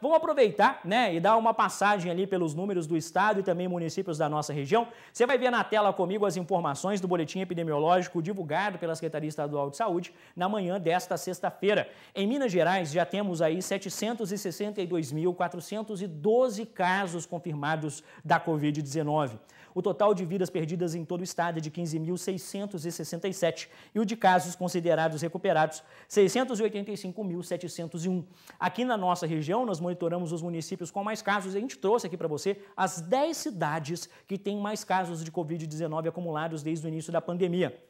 Vamos aproveitar, né, e dar uma passagem ali pelos números do estado e também municípios da nossa região. Você vai ver na tela comigo as informações do boletim epidemiológico divulgado pela Secretaria Estadual de Saúde na manhã desta sexta-feira. Em Minas Gerais já temos aí 762.412 casos confirmados da COVID-19. O total de vidas perdidas em todo o estado é de 15.667 e o de casos considerados recuperados 685.701. Aqui na nossa região, nos monitoramos os municípios com mais casos. A gente trouxe aqui para você as 10 cidades que têm mais casos de Covid-19 acumulados desde o início da pandemia.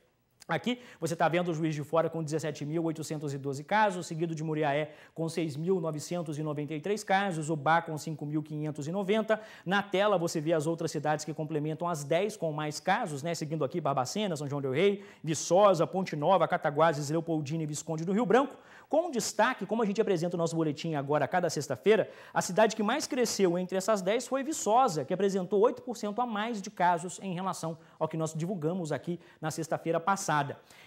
Aqui você está vendo o Juiz de Fora com 17.812 casos, seguido de Muriaé com 6.993 casos, O Bá com 5.590. Na tela você vê as outras cidades que complementam as 10 com mais casos, né? Seguindo aqui Barbacena, São João del Rei, Viçosa, Ponte Nova, Cataguases, Leopoldina e Visconde do Rio Branco. Com destaque, como a gente apresenta o nosso boletim agora cada sexta-feira, a cidade que mais cresceu entre essas 10 foi Viçosa, que apresentou 8% a mais de casos em relação ao que nós divulgamos aqui na sexta-feira passada.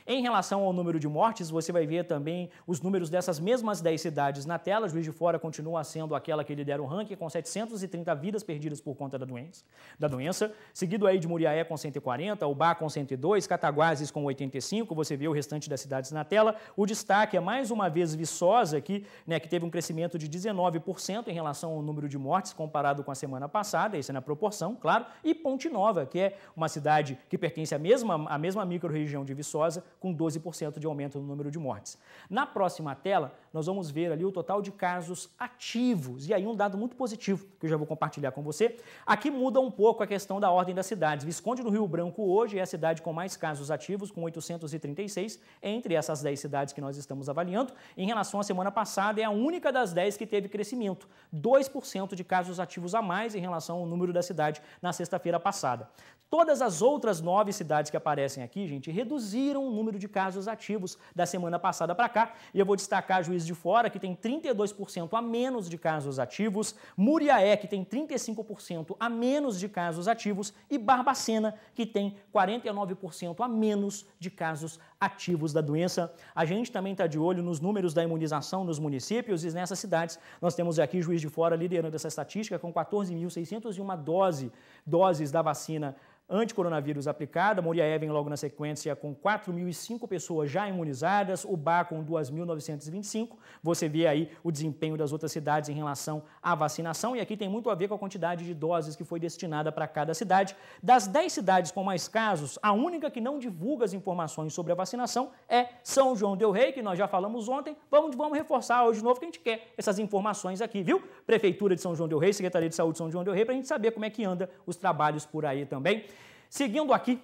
Em relação ao número de mortes, você vai ver também os números dessas mesmas 10 cidades na tela. Juiz de Fora continua sendo aquela que lidera o ranking, com 730 vidas perdidas por conta da doença, da doença. seguido aí de Muriaé com 140, Ubá com 102, Cataguases com 85, você vê o restante das cidades na tela. O destaque é mais uma vez Viçosa aqui, né, que teve um crescimento de 19% em relação ao número de mortes comparado com a semana passada, isso é na proporção, claro, e Ponte Nova, que é uma cidade que pertence à mesma, à mesma micro-região de Viçosa, preguiçosa, com 12% de aumento no número de mortes. Na próxima tela, nós vamos ver ali o total de casos ativos. E aí um dado muito positivo, que eu já vou compartilhar com você. Aqui muda um pouco a questão da ordem das cidades. Visconde do Rio Branco hoje é a cidade com mais casos ativos, com 836, entre essas 10 cidades que nós estamos avaliando. Em relação à semana passada, é a única das 10 que teve crescimento. 2% de casos ativos a mais em relação ao número da cidade na sexta-feira passada. Todas as outras nove cidades que aparecem aqui, gente, reduziram reduziram o número de casos ativos da semana passada para cá. E eu vou destacar Juiz de Fora, que tem 32% a menos de casos ativos, Muriaé, que tem 35% a menos de casos ativos, e Barbacena, que tem 49% a menos de casos ativos da doença. A gente também está de olho nos números da imunização nos municípios e nessas cidades. Nós temos aqui Juiz de Fora liderando essa estatística com 14.601 dose, doses da vacina anticoronavírus aplicada, Moria Even logo na sequência com 4.005 pessoas já imunizadas, Ubá com 2.925. Você vê aí o desempenho das outras cidades em relação à vacinação e aqui tem muito a ver com a quantidade de doses que foi destinada para cada cidade. Das 10 cidades com mais casos, a única que não divulga as informações sobre a vacinação é São João del Rei, que nós já falamos ontem. Vamos, vamos reforçar hoje de novo que a gente quer essas informações aqui, viu? Prefeitura de São João del Rei, Secretaria de Saúde de São João del Rei, para a gente saber como é que anda os trabalhos por aí também. Seguindo aqui